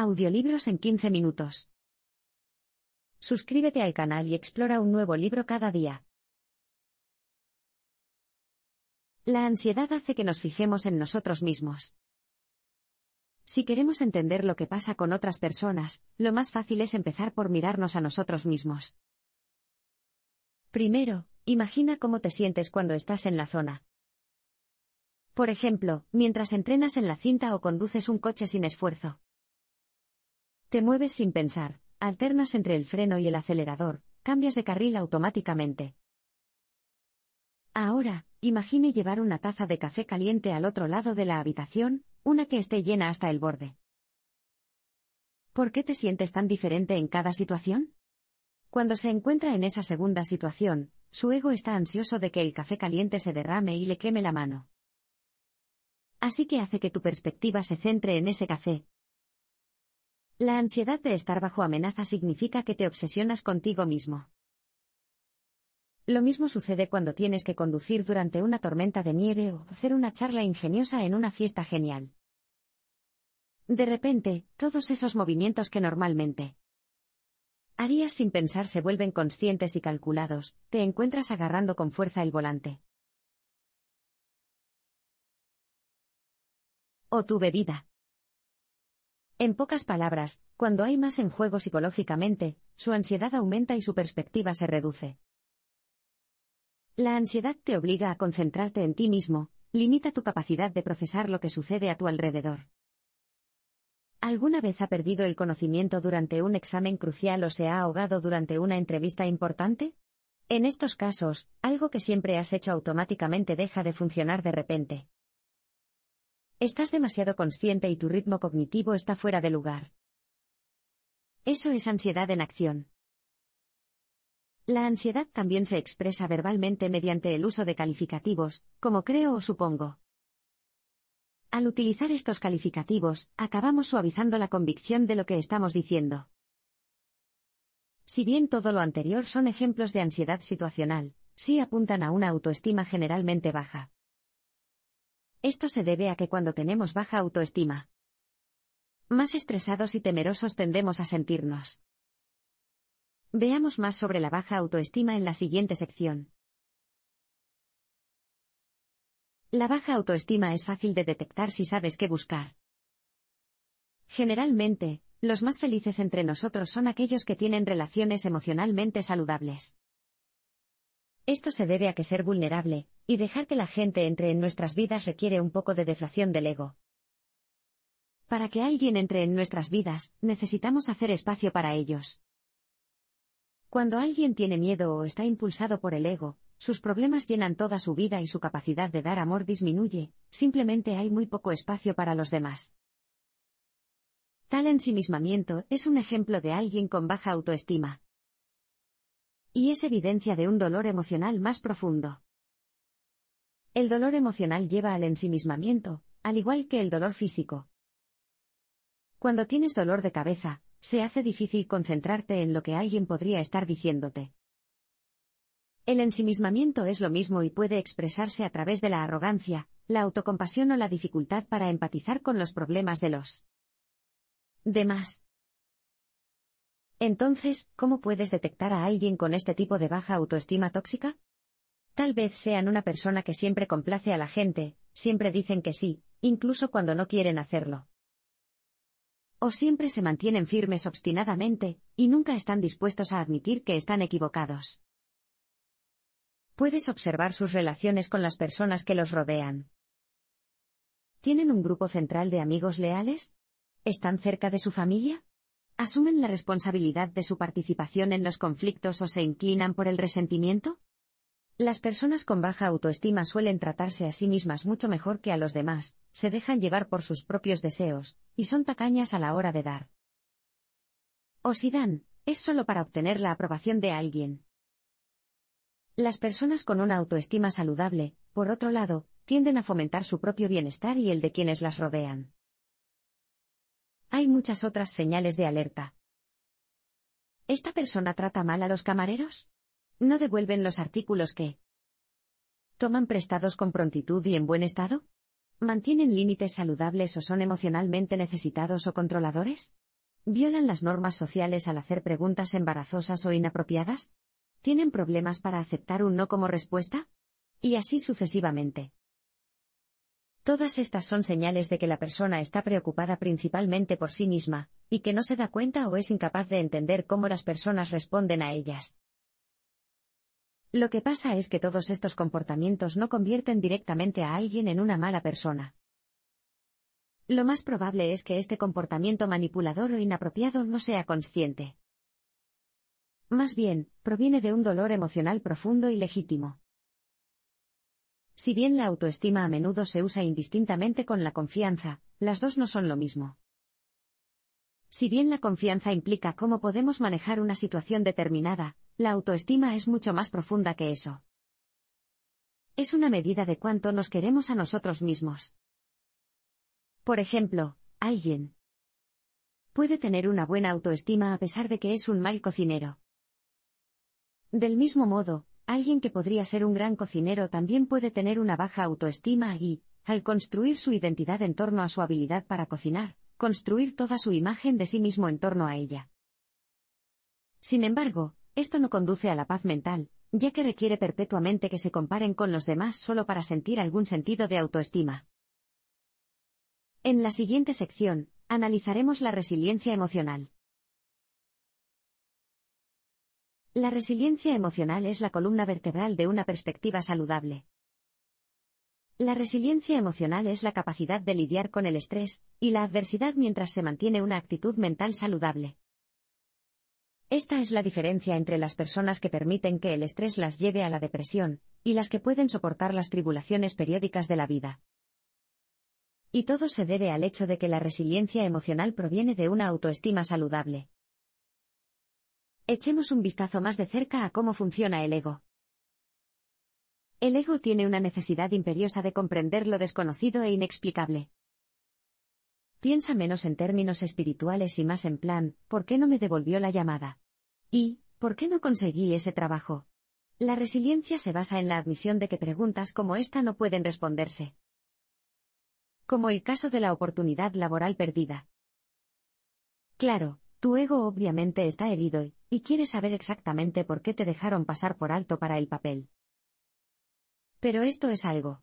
Audiolibros en 15 minutos. Suscríbete al canal y explora un nuevo libro cada día. La ansiedad hace que nos fijemos en nosotros mismos. Si queremos entender lo que pasa con otras personas, lo más fácil es empezar por mirarnos a nosotros mismos. Primero, imagina cómo te sientes cuando estás en la zona. Por ejemplo, mientras entrenas en la cinta o conduces un coche sin esfuerzo. Te mueves sin pensar, alternas entre el freno y el acelerador, cambias de carril automáticamente. Ahora, imagine llevar una taza de café caliente al otro lado de la habitación, una que esté llena hasta el borde. ¿Por qué te sientes tan diferente en cada situación? Cuando se encuentra en esa segunda situación, su ego está ansioso de que el café caliente se derrame y le queme la mano. Así que hace que tu perspectiva se centre en ese café, la ansiedad de estar bajo amenaza significa que te obsesionas contigo mismo. Lo mismo sucede cuando tienes que conducir durante una tormenta de nieve o hacer una charla ingeniosa en una fiesta genial. De repente, todos esos movimientos que normalmente harías sin pensar se vuelven conscientes y calculados, te encuentras agarrando con fuerza el volante. O tu bebida. En pocas palabras, cuando hay más en juego psicológicamente, su ansiedad aumenta y su perspectiva se reduce. La ansiedad te obliga a concentrarte en ti mismo, limita tu capacidad de procesar lo que sucede a tu alrededor. ¿Alguna vez ha perdido el conocimiento durante un examen crucial o se ha ahogado durante una entrevista importante? En estos casos, algo que siempre has hecho automáticamente deja de funcionar de repente. Estás demasiado consciente y tu ritmo cognitivo está fuera de lugar. Eso es ansiedad en acción. La ansiedad también se expresa verbalmente mediante el uso de calificativos, como creo o supongo. Al utilizar estos calificativos, acabamos suavizando la convicción de lo que estamos diciendo. Si bien todo lo anterior son ejemplos de ansiedad situacional, sí apuntan a una autoestima generalmente baja. Esto se debe a que cuando tenemos baja autoestima, más estresados y temerosos tendemos a sentirnos. Veamos más sobre la baja autoestima en la siguiente sección. La baja autoestima es fácil de detectar si sabes qué buscar. Generalmente, los más felices entre nosotros son aquellos que tienen relaciones emocionalmente saludables. Esto se debe a que ser vulnerable, y dejar que la gente entre en nuestras vidas requiere un poco de deflación del ego. Para que alguien entre en nuestras vidas, necesitamos hacer espacio para ellos. Cuando alguien tiene miedo o está impulsado por el ego, sus problemas llenan toda su vida y su capacidad de dar amor disminuye, simplemente hay muy poco espacio para los demás. Tal ensimismamiento es un ejemplo de alguien con baja autoestima. Y es evidencia de un dolor emocional más profundo. El dolor emocional lleva al ensimismamiento, al igual que el dolor físico. Cuando tienes dolor de cabeza, se hace difícil concentrarte en lo que alguien podría estar diciéndote. El ensimismamiento es lo mismo y puede expresarse a través de la arrogancia, la autocompasión o la dificultad para empatizar con los problemas de los demás. Entonces, ¿cómo puedes detectar a alguien con este tipo de baja autoestima tóxica? Tal vez sean una persona que siempre complace a la gente, siempre dicen que sí, incluso cuando no quieren hacerlo. O siempre se mantienen firmes obstinadamente, y nunca están dispuestos a admitir que están equivocados. Puedes observar sus relaciones con las personas que los rodean. ¿Tienen un grupo central de amigos leales? ¿Están cerca de su familia? ¿Asumen la responsabilidad de su participación en los conflictos o se inclinan por el resentimiento? Las personas con baja autoestima suelen tratarse a sí mismas mucho mejor que a los demás, se dejan llevar por sus propios deseos, y son tacañas a la hora de dar. O si dan, es solo para obtener la aprobación de alguien. Las personas con una autoestima saludable, por otro lado, tienden a fomentar su propio bienestar y el de quienes las rodean. Hay muchas otras señales de alerta. ¿Esta persona trata mal a los camareros? no devuelven los artículos que toman prestados con prontitud y en buen estado, mantienen límites saludables o son emocionalmente necesitados o controladores, violan las normas sociales al hacer preguntas embarazosas o inapropiadas, tienen problemas para aceptar un no como respuesta, y así sucesivamente. Todas estas son señales de que la persona está preocupada principalmente por sí misma, y que no se da cuenta o es incapaz de entender cómo las personas responden a ellas. Lo que pasa es que todos estos comportamientos no convierten directamente a alguien en una mala persona. Lo más probable es que este comportamiento manipulador o inapropiado no sea consciente. Más bien, proviene de un dolor emocional profundo y legítimo. Si bien la autoestima a menudo se usa indistintamente con la confianza, las dos no son lo mismo. Si bien la confianza implica cómo podemos manejar una situación determinada, la autoestima es mucho más profunda que eso. Es una medida de cuánto nos queremos a nosotros mismos. Por ejemplo, alguien puede tener una buena autoestima a pesar de que es un mal cocinero. Del mismo modo, alguien que podría ser un gran cocinero también puede tener una baja autoestima y, al construir su identidad en torno a su habilidad para cocinar, construir toda su imagen de sí mismo en torno a ella. Sin embargo, esto no conduce a la paz mental, ya que requiere perpetuamente que se comparen con los demás solo para sentir algún sentido de autoestima. En la siguiente sección, analizaremos la resiliencia emocional. La resiliencia emocional es la columna vertebral de una perspectiva saludable. La resiliencia emocional es la capacidad de lidiar con el estrés y la adversidad mientras se mantiene una actitud mental saludable. Esta es la diferencia entre las personas que permiten que el estrés las lleve a la depresión, y las que pueden soportar las tribulaciones periódicas de la vida. Y todo se debe al hecho de que la resiliencia emocional proviene de una autoestima saludable. Echemos un vistazo más de cerca a cómo funciona el ego. El ego tiene una necesidad imperiosa de comprender lo desconocido e inexplicable piensa menos en términos espirituales y más en plan, ¿por qué no me devolvió la llamada? ¿Y, por qué no conseguí ese trabajo? La resiliencia se basa en la admisión de que preguntas como esta no pueden responderse. Como el caso de la oportunidad laboral perdida. Claro, tu ego obviamente está herido y, quiere saber exactamente por qué te dejaron pasar por alto para el papel. Pero esto es algo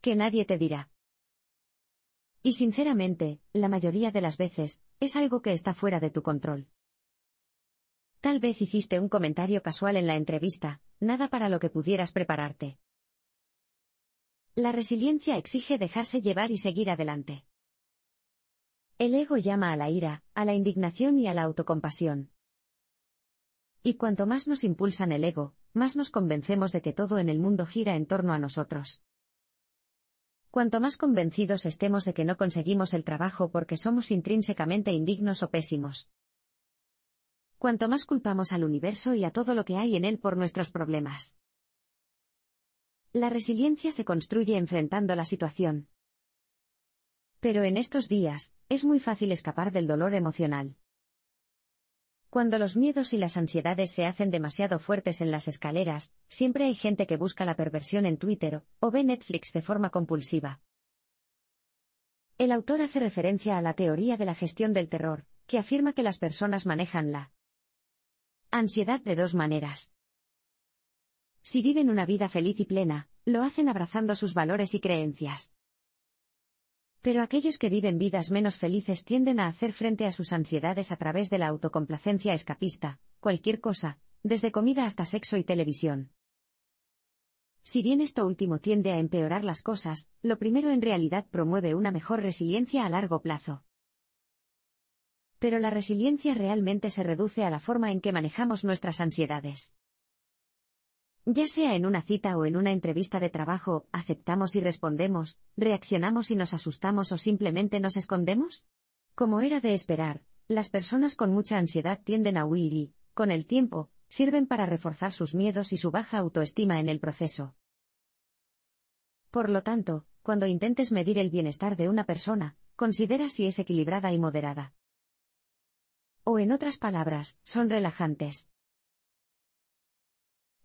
que nadie te dirá. Y sinceramente, la mayoría de las veces, es algo que está fuera de tu control. Tal vez hiciste un comentario casual en la entrevista, nada para lo que pudieras prepararte. La resiliencia exige dejarse llevar y seguir adelante. El ego llama a la ira, a la indignación y a la autocompasión. Y cuanto más nos impulsan el ego, más nos convencemos de que todo en el mundo gira en torno a nosotros. Cuanto más convencidos estemos de que no conseguimos el trabajo porque somos intrínsecamente indignos o pésimos. Cuanto más culpamos al universo y a todo lo que hay en él por nuestros problemas. La resiliencia se construye enfrentando la situación. Pero en estos días, es muy fácil escapar del dolor emocional. Cuando los miedos y las ansiedades se hacen demasiado fuertes en las escaleras, siempre hay gente que busca la perversión en Twitter o ve Netflix de forma compulsiva. El autor hace referencia a la teoría de la gestión del terror, que afirma que las personas manejan la ansiedad de dos maneras. Si viven una vida feliz y plena, lo hacen abrazando sus valores y creencias. Pero aquellos que viven vidas menos felices tienden a hacer frente a sus ansiedades a través de la autocomplacencia escapista, cualquier cosa, desde comida hasta sexo y televisión. Si bien esto último tiende a empeorar las cosas, lo primero en realidad promueve una mejor resiliencia a largo plazo. Pero la resiliencia realmente se reduce a la forma en que manejamos nuestras ansiedades. Ya sea en una cita o en una entrevista de trabajo, aceptamos y respondemos, reaccionamos y nos asustamos o simplemente nos escondemos? Como era de esperar, las personas con mucha ansiedad tienden a huir y, con el tiempo, sirven para reforzar sus miedos y su baja autoestima en el proceso. Por lo tanto, cuando intentes medir el bienestar de una persona, considera si es equilibrada y moderada. O en otras palabras, son relajantes.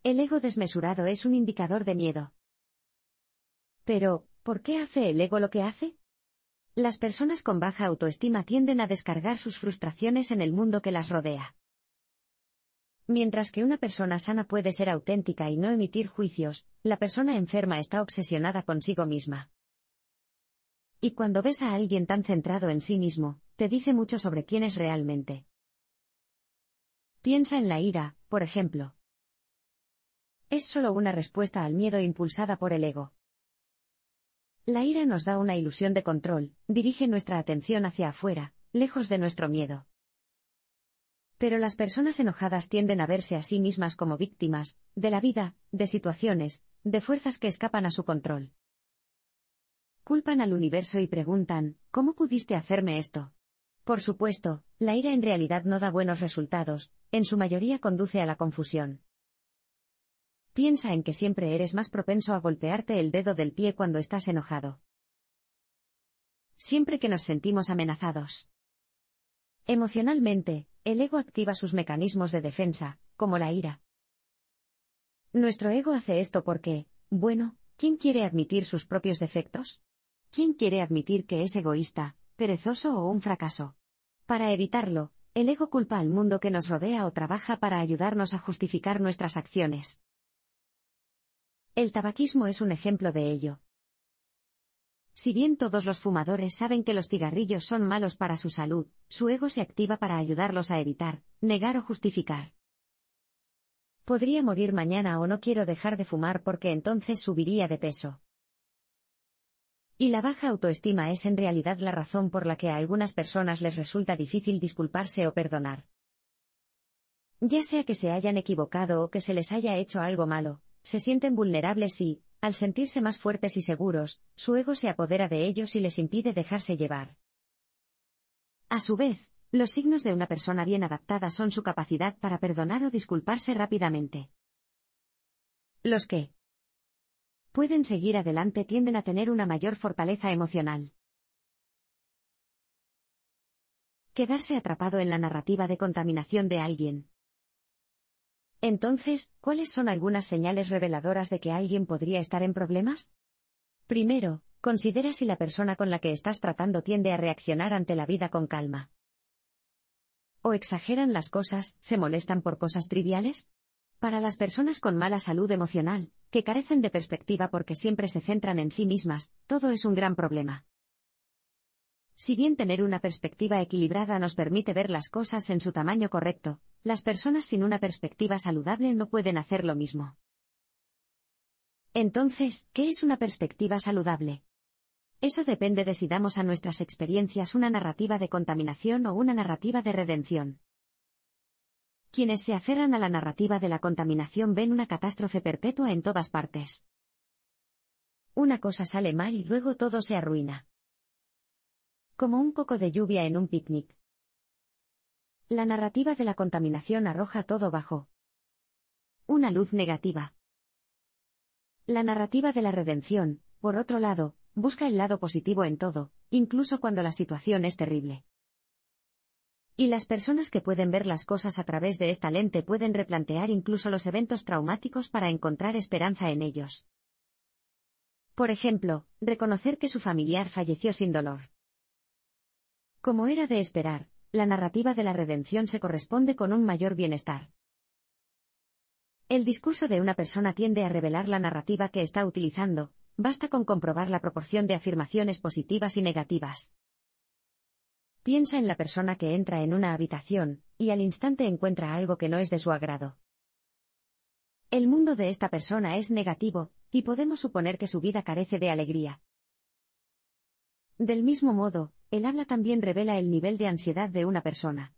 El ego desmesurado es un indicador de miedo. Pero, ¿por qué hace el ego lo que hace? Las personas con baja autoestima tienden a descargar sus frustraciones en el mundo que las rodea. Mientras que una persona sana puede ser auténtica y no emitir juicios, la persona enferma está obsesionada consigo misma. Y cuando ves a alguien tan centrado en sí mismo, te dice mucho sobre quién es realmente. Piensa en la ira, por ejemplo es solo una respuesta al miedo impulsada por el ego. La ira nos da una ilusión de control, dirige nuestra atención hacia afuera, lejos de nuestro miedo. Pero las personas enojadas tienden a verse a sí mismas como víctimas, de la vida, de situaciones, de fuerzas que escapan a su control. Culpan al universo y preguntan, ¿cómo pudiste hacerme esto? Por supuesto, la ira en realidad no da buenos resultados, en su mayoría conduce a la confusión piensa en que siempre eres más propenso a golpearte el dedo del pie cuando estás enojado. Siempre que nos sentimos amenazados. Emocionalmente, el ego activa sus mecanismos de defensa, como la ira. Nuestro ego hace esto porque, bueno, ¿quién quiere admitir sus propios defectos? ¿Quién quiere admitir que es egoísta, perezoso o un fracaso? Para evitarlo, el ego culpa al mundo que nos rodea o trabaja para ayudarnos a justificar nuestras acciones. El tabaquismo es un ejemplo de ello. Si bien todos los fumadores saben que los cigarrillos son malos para su salud, su ego se activa para ayudarlos a evitar, negar o justificar. Podría morir mañana o no quiero dejar de fumar porque entonces subiría de peso. Y la baja autoestima es en realidad la razón por la que a algunas personas les resulta difícil disculparse o perdonar. Ya sea que se hayan equivocado o que se les haya hecho algo malo, se sienten vulnerables y, al sentirse más fuertes y seguros, su ego se apodera de ellos y les impide dejarse llevar. A su vez, los signos de una persona bien adaptada son su capacidad para perdonar o disculparse rápidamente. Los que pueden seguir adelante tienden a tener una mayor fortaleza emocional. Quedarse atrapado en la narrativa de contaminación de alguien, entonces, ¿cuáles son algunas señales reveladoras de que alguien podría estar en problemas? Primero, considera si la persona con la que estás tratando tiende a reaccionar ante la vida con calma. ¿O exageran las cosas, se molestan por cosas triviales? Para las personas con mala salud emocional, que carecen de perspectiva porque siempre se centran en sí mismas, todo es un gran problema. Si bien tener una perspectiva equilibrada nos permite ver las cosas en su tamaño correcto, las personas sin una perspectiva saludable no pueden hacer lo mismo. Entonces, ¿qué es una perspectiva saludable? Eso depende de si damos a nuestras experiencias una narrativa de contaminación o una narrativa de redención. Quienes se aferran a la narrativa de la contaminación ven una catástrofe perpetua en todas partes. Una cosa sale mal y luego todo se arruina. Como un poco de lluvia en un picnic, la narrativa de la contaminación arroja todo bajo una luz negativa. La narrativa de la redención, por otro lado, busca el lado positivo en todo, incluso cuando la situación es terrible. Y las personas que pueden ver las cosas a través de esta lente pueden replantear incluso los eventos traumáticos para encontrar esperanza en ellos. Por ejemplo, reconocer que su familiar falleció sin dolor. Como era de esperar, la narrativa de la redención se corresponde con un mayor bienestar. El discurso de una persona tiende a revelar la narrativa que está utilizando, basta con comprobar la proporción de afirmaciones positivas y negativas. Piensa en la persona que entra en una habitación, y al instante encuentra algo que no es de su agrado. El mundo de esta persona es negativo, y podemos suponer que su vida carece de alegría. Del mismo modo, el habla también revela el nivel de ansiedad de una persona.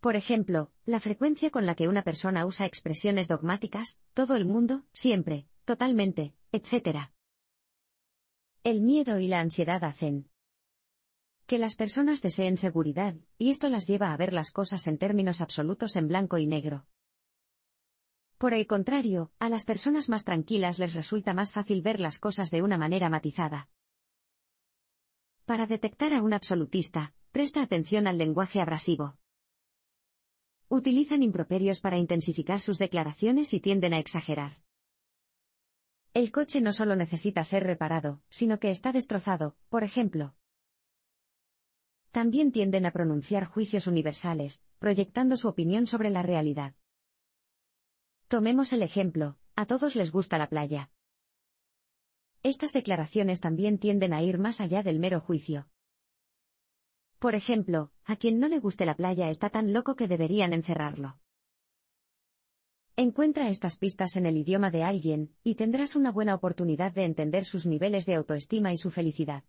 Por ejemplo, la frecuencia con la que una persona usa expresiones dogmáticas, todo el mundo, siempre, totalmente, etc. El miedo y la ansiedad hacen que las personas deseen seguridad, y esto las lleva a ver las cosas en términos absolutos en blanco y negro. Por el contrario, a las personas más tranquilas les resulta más fácil ver las cosas de una manera matizada. Para detectar a un absolutista, presta atención al lenguaje abrasivo. Utilizan improperios para intensificar sus declaraciones y tienden a exagerar. El coche no solo necesita ser reparado, sino que está destrozado, por ejemplo. También tienden a pronunciar juicios universales, proyectando su opinión sobre la realidad. Tomemos el ejemplo, a todos les gusta la playa. Estas declaraciones también tienden a ir más allá del mero juicio. Por ejemplo, a quien no le guste la playa está tan loco que deberían encerrarlo. Encuentra estas pistas en el idioma de alguien, y tendrás una buena oportunidad de entender sus niveles de autoestima y su felicidad.